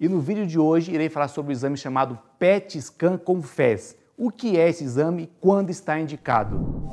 E no vídeo de hoje irei falar sobre o exame chamado PET scan com FES. O que é esse exame e quando está indicado?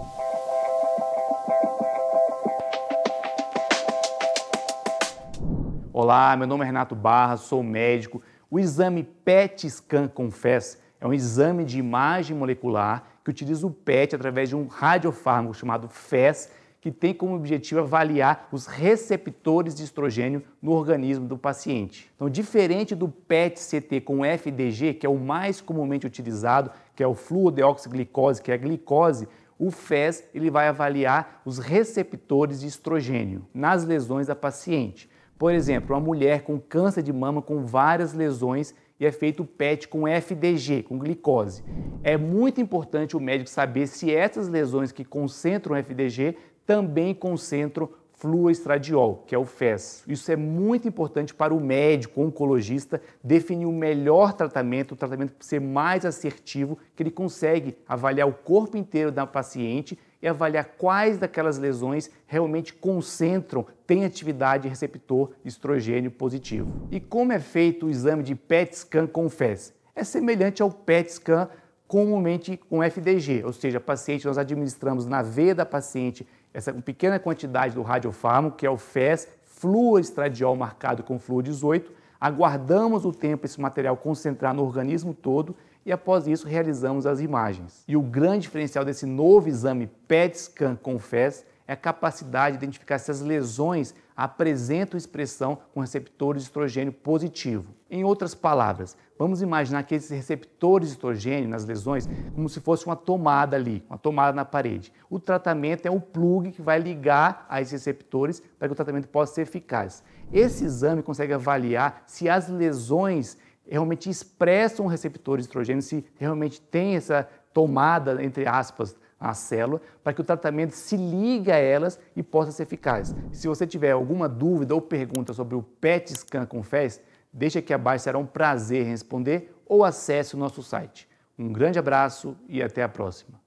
Olá, meu nome é Renato Barra, sou médico. O exame PET scan com FES é um exame de imagem molecular que utiliza o PET através de um radiofármaco chamado FES que tem como objetivo avaliar os receptores de estrogênio no organismo do paciente. Então, diferente do PET-CT com FDG, que é o mais comumente utilizado, que é o fluodeoxiglicose, que é a glicose, o FES ele vai avaliar os receptores de estrogênio nas lesões da paciente. Por exemplo, uma mulher com câncer de mama com várias lesões e é feito PET com FDG, com glicose. É muito importante o médico saber se essas lesões que concentram FDG também concentram fluoestradiol, que é o FES. Isso é muito importante para o médico, oncologista, definir o melhor tratamento, o tratamento ser mais assertivo, que ele consegue avaliar o corpo inteiro da paciente e avaliar quais daquelas lesões realmente concentram, têm atividade receptor estrogênio positivo. E como é feito o exame de PET scan com FES? É semelhante ao PET scan comumente com FDG, ou seja, paciente nós administramos na veia da paciente essa pequena quantidade do radiofármaco, que é o FES, fluoestradiol marcado com flúor 18, aguardamos o tempo esse material concentrar no organismo todo e após isso realizamos as imagens. E o grande diferencial desse novo exame PET scan com FES é a capacidade de identificar se as lesões apresentam expressão com receptores de estrogênio positivo. Em outras palavras, vamos imaginar que esses receptores de estrogênio nas lesões como se fosse uma tomada ali, uma tomada na parede. O tratamento é um plug que vai ligar a esses receptores para que o tratamento possa ser eficaz. Esse exame consegue avaliar se as lesões realmente expressam receptores de estrogênio, se realmente tem essa tomada, entre aspas, à célula para que o tratamento se ligue a elas e possa ser eficaz. Se você tiver alguma dúvida ou pergunta sobre o PET scan com FES, deixa aqui abaixo, será um prazer responder ou acesse o nosso site. Um grande abraço e até a próxima.